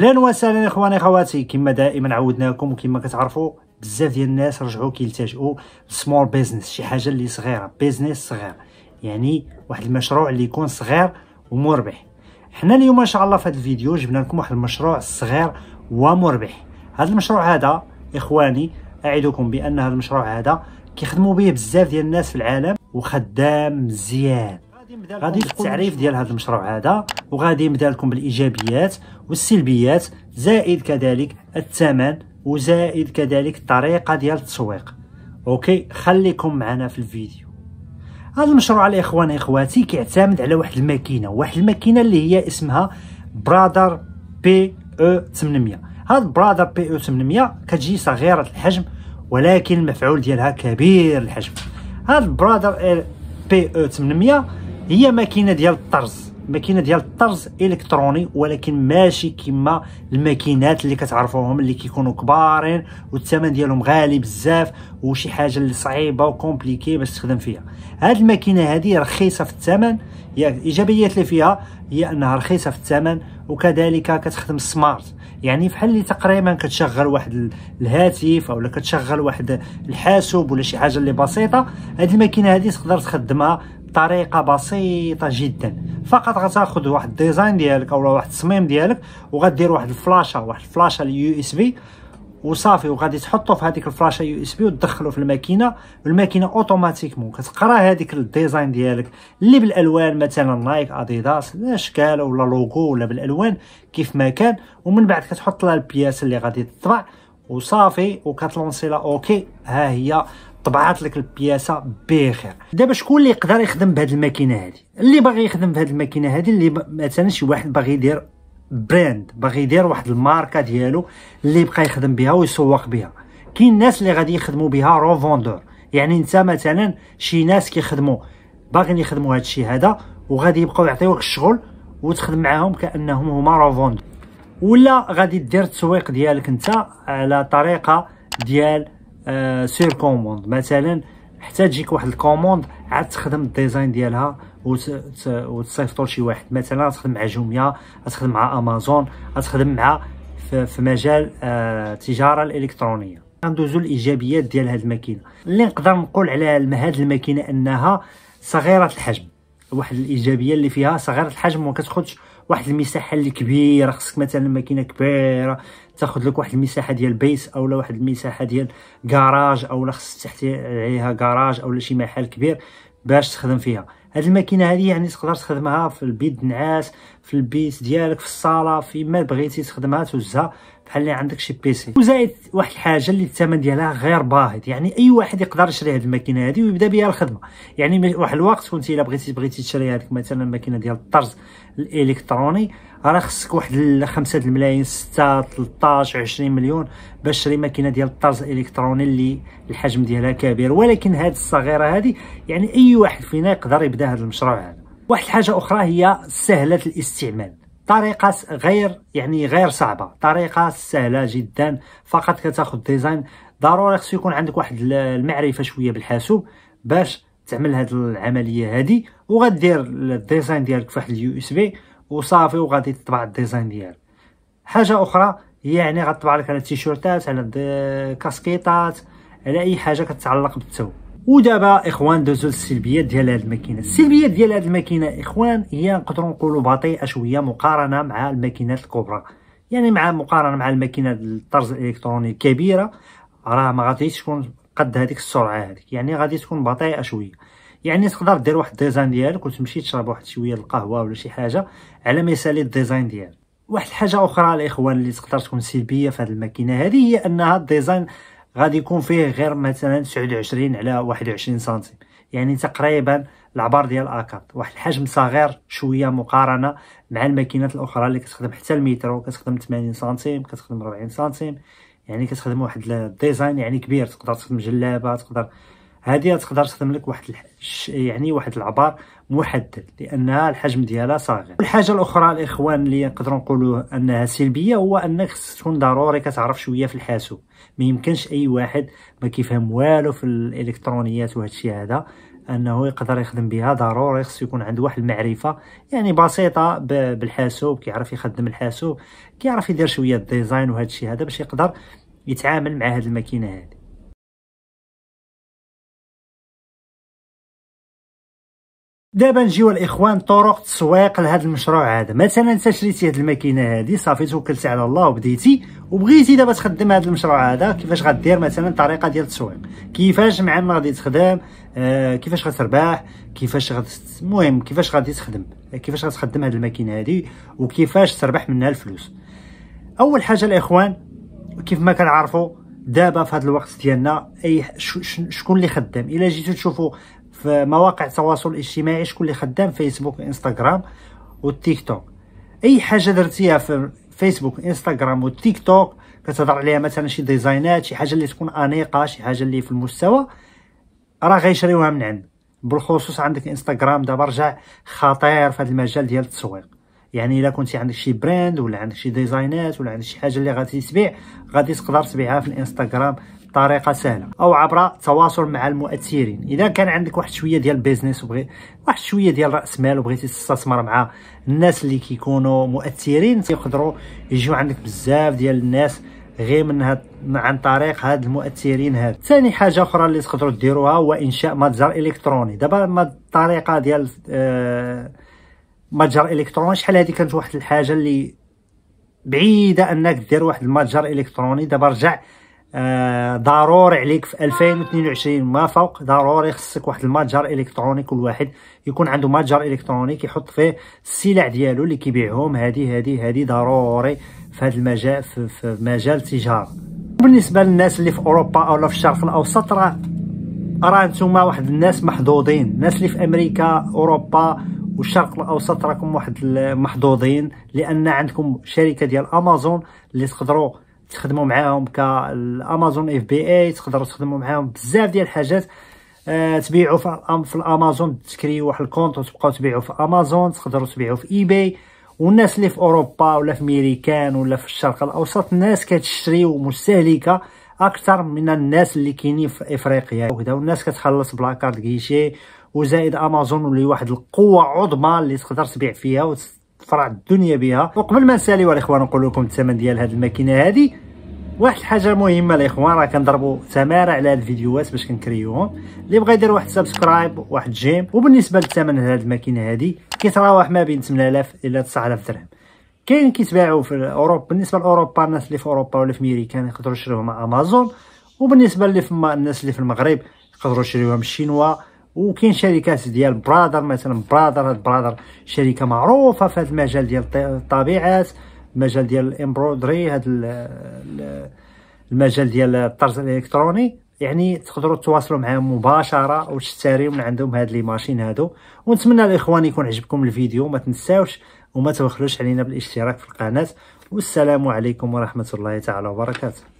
اهلا وسهلا اخواني اخواتي كما دائما عودناكم وكما كتعرفوا بزاف ديال الناس رجعوا كيلتجؤوا لسمول بيزنس شي حاجه اللي صغيره بيزنس صغير يعني واحد المشروع اللي يكون صغير ومربح حنا اليوم ان شاء الله في هذا الفيديو جبنا لكم واحد المشروع صغير ومربح هذا المشروع هذا اخواني اعدكم بان هذا المشروع هذا كيخدموا به بزاف ديال الناس في العالم وخدام مزيان غادي التعريف ديال هذا المشروع هذا وغادي نبدا لكم بالايجابيات والسلبيات زائد كذلك الثمن وزائد كذلك الطريقه ديال التسويق اوكي خليكم معنا في الفيديو هذا المشروع الاخوان اخواتي كيعتمد على واحد الماكينه واحد الماكينه اللي هي اسمها برادر بي او 800 هاد برادر بي او 800 كتجي صغيره الحجم ولكن المفعول ديالها كبير الحجم هاد برادر بي او 800 هي ماكينه ديال الطرز ماكينه ديال الطرز الكتروني ولكن ماشي كما الماكينات اللي كتعرفوهم اللي كيكونوا كبارين والثمن ديالهم غالي بزاف وشي حاجه اللي صعيبه وكومبليكي باش تخدم فيها هاد الماكينه هذه رخيصه في الثمن هي الايجابيات اللي فيها هي انها رخيصه في الثمن وكذلك كتخدم سمارت يعني فحال اللي تقريبا كتشغل واحد الهاتف اولا كتشغل واحد الحاسوب ولا شي حاجه اللي بسيطه هاد الماكينه هذه تقدر تخدمها بطريقه بسيطه جدا فقط غتاخذ واحد الديزاين ديالك او واحد التصميم ديالك وغدير واحد الفلاشه واحد الفلاشه اليو اس بي وصافي وغادي تحطو في هذيك الفلاشه يو اس بي وتدخلو في الماكينه والماكينه اوتوماتيكمون كتقرا هذيك الديزاين ديالك اللي بالالوان مثلا نايك اديداس لا ولا لوغو ولا بالالوان كيف ما كان ومن بعد كتحط لها البياس اللي غادي تطبع وصافي وكتلونسي لا اوكي ها هي طبعات لك البياسه بخير دابا شكون اللي يقدر يخدم بهذه الماكينه هذه اللي باغي يخدم بهذه الماكينه هذه اللي مثلا شي واحد باغي يدير براند باغي يدير واحد الماركه ديالو اللي يبقى يخدم بها ويسوق بها كاين الناس اللي غادي يخدموا بها روفوندور يعني انت مثلا شي ناس كيخدموا باغيين يخدموا هذا الشيء هذا وغادي يبقاو يعطيوك الشغل وتخدم معاهم كانهم هما روفوندور ولا غادي دير التسويق ديالك انت على طريقه ديال سير آه، كوموند مثلا حتى تجيك واحد الكوموند عاد تخدم الديزاين ديالها وتصيفطو لشي واحد مثلا تخدم مع جوميا تخدم مع امازون تخدم مع في مجال آه، التجاره الالكترونيه غندوزو الايجابيات ديال هاد الماكينه اللي نقدر نقول على هاد الماكينه انها صغيره الحجم واحد الايجابيه اللي فيها صغيره الحجم وما كتاخذش واحد المساحه اللي كبيره خصك مثلا ماكينه كبيره تاخذ لك واحد المساحه ديال بيس اولا واحد المساحه ديال كراج اولا خص تحت عليها كراج اولا شي محل كبير باش تخدم فيها هاد الماكينه هذه يعني تقدر تخدمها في البيت النعاس في البيت ديالك في الصاله ما بغيتي تخدمها توزها خلي عندك شي بيسي وزائد واحد الحاجه اللي الثمن ديالها غير باهظ يعني اي واحد يقدر يشري هذه الماكينه هذه ويبدا بها الخدمه يعني واحد الوقت كنت الا بغيتي بغيتي تشري هذيك مثلا الماكينه ديال الطرز الالكتروني راه خصك واحد 5 الملايين 6 13 20 مليون باش تشري ماكينه ديال الطرز الالكتروني اللي الحجم ديالها كبير ولكن هذه الصغيره هذه يعني اي واحد فينا يقدر يبدا هذا المشروع هذا واحد الحاجه اخرى هي سهله الاستعمال طريقه غير يعني غير صعبه طريقه سهله جدا فقط كتاخذ ديزاين ضروري خصو يكون عندك واحد المعرفه شويه بالحاسوب باش تعمل هاد العمليه هادي وغدير الديزاين ديالك فواحد اليو اس بي وصافي وغادي تطبع الديزاين ديالك حاجه اخرى هي يعني غطبع لك على التيشيرتات على الكاسكيطات على اي حاجه كتتعلق بالتو ودابا اخوان دوزو السلبيات ديال هاد الماكينه السلبيات ديال هاد الماكينه اخوان هي نقدروا نقولوا بطيئه شويه مقارنه مع الماكينات الكبرى يعني مع مقارنه مع الماكينه الطرز الالكتروني الكبيره راه ما غاديش تكون قد هذيك السرعه هذيك يعني غادي تكون بطيئه شويه يعني تقدر دير واحد الديزاين ديالك وتمشي تشرب واحد شويه القهوه ولا شي حاجه على ما يسالي الديزاين ديالك واحد الحاجه اخرى الاخوان اللي تقدر تكون سلبيه في هذه الماكينه هذه هي انها الديزاين غادي يكون فيه غير مثلا 29 على 21 سنتيم يعني تقريبا العبار ديال الاكارت واحد الحجم صغير شويه مقارنه مع الماكينات الاخرى اللي كتخدم حتى المترو كتخدم 80 سنتيم كتخدم 40 سنتيم يعني كتخدم واحد الديزاين يعني كبير تقدر تخدم جلابه تقدر هذه تقدر تخدم لك واحد الح... يعني واحد العبار محدد لانها الحجم ديالها صغير والحاجه الاخرى الاخوان اللي نقدروا نقولوا انها سلبيه هو انك تكون ضروري كتعرف شويه في الحاسوب ما يمكنش اي واحد ما كيفهم والو في الالكترونيات وهذا الشيء هذا انه يقدر يخدم بها ضروري خصو يكون عنده واحد المعرفه يعني بسيطه بالحاسوب كيعرف يخدم الحاسوب كيعرف يدير شويه الديزاين وهذا الشيء هذا باش يقدر يتعامل مع هذه الماكينه هذه دابا نجيو الاخوان طرق التسويق لهذا المشروع هذا مثلا انت شريتي هذه الماكينه هذه صافي توكلتي على الله وبديتي وبغيتي دابا تخدم هذا المشروع هذا كيفاش غدير مثلا طريقه ديال التسويق كيفاش مع ما غادي تخدم آه كيفاش غتربح كيفاش غد المهم كيفاش غادي تخدم كيفاش غتخدم هذه الماكينه هذه وكيفاش تربح منها الفلوس اول حاجه الاخوان كيف ما كنعرفوا دابا في هذا الوقت ديالنا اي شكون اللي خدام الا جيتو تشوفوا في مواقع التواصل الاجتماعي شكون اللي خدام فيسبوك انستغرام والتيك توك اي حاجه درتيها في فيسبوك انستغرام والتيك توك كتهضر عليها مثلا شي ديزاينات شي حاجه اللي تكون انيقه شي حاجه اللي في المستوى راه غيشريوها من عندك بالخصوص عندك انستغرام دابا رجع خطير في هذا المجال ديال التسويق يعني الا كنتي عندك شي براند ولا عندك شي ديزاينات ولا عندك شي حاجه اللي غادي تبيع غادي تقدر تبيعها في الانستغرام بطريقه سهله او عبر تواصل مع المؤثرين اذا كان عندك واحد شويه ديال البيزنس وبغي واحد شويه ديال راس مال وبغيتي تستثمر مع الناس اللي كيكونوا مؤثرين تيقدروا يجيو عندك بزاف ديال الناس غير من هاد عن طريق هاد المؤثرين هاد ثاني حاجه اخرى اللي تقدروا ديروها هو انشاء متجر الكتروني دابا الطريقه ديال آه متجر الكتروني شحال هذه كانت واحد الحاجه اللي بعيده انك دير واحد المتجر الكتروني دابا رجع آه، ضروري عليك في 2022 ما فوق ضروري خصك واحد المتجر الكتروني كل واحد يكون عنده متجر الكتروني يحط فيه السلع ديالو اللي كيبيعهم هذه هذه هذه ضروري في هذا المجال في, في مجال التجاره بالنسبه للناس اللي في اوروبا او في الشرق الاوسط راه راه نتوما واحد الناس محظوظين الناس اللي في امريكا اوروبا والشرق الاوسط راكم واحد محظوظين لان عندكم شركه ديال امازون اللي تقدروا تخدموا معاهم كالامازون اف بي اي تقدروا تخدموا معاهم بزاف ديال الحاجات آه، تبيعوا في الامازون تكريوا واحد الكونت وتبقاو تبيعوا في امازون تقدروا تبيعوا في اي بي والناس اللي في اوروبا ولا في ميريكان ولا في الشرق الاوسط الناس كتشري ومستهلكه اكثر من الناس اللي كاينين في افريقيا وكذا والناس كتخلص بلاكارد كيشي وزائد امازون واللي واحد القوه عظمى اللي تقدر تبيع فيها وت... تفرع الدنيا بها وقبل ما نساليو الاخوان نقول لكم الثمن ديال هذه الماكينه هذه واحد الحاجه مهمه الاخوان راه كنضربوا سماره على هاد الفيديوهات باش كنكريوهم اللي بغى يدير واحد سبسكرايب واحد جيم وبالنسبه للثمن هذه الماكينه هذه كيتراوح ما بين 8000 الى 9000 درهم كاين كيتباعوا في اوروبا بالنسبه لاوروبا الناس اللي في اوروبا ولا في ميريكان يقدروا يشريوهم مع امازون وبالنسبه اللي في الناس اللي في المغرب يقدروا يشريوها من الشينوا وكاين شركات ديال برادر مثلا برادر هاد برادر شركه معروفه في هذا المجال ديال الطبيعات المجال ديال الامبرودري هاد المجال ديال الطرز الالكتروني يعني تقدروا تتواصلوا معاهم مباشره وتشتريوا من عندهم هاد لي ماشين هادو ونتمنى الاخوان يكون عجبكم الفيديو ما تنساوش وما تبخلوش علينا بالاشتراك في القناه والسلام عليكم ورحمه الله تعالى وبركاته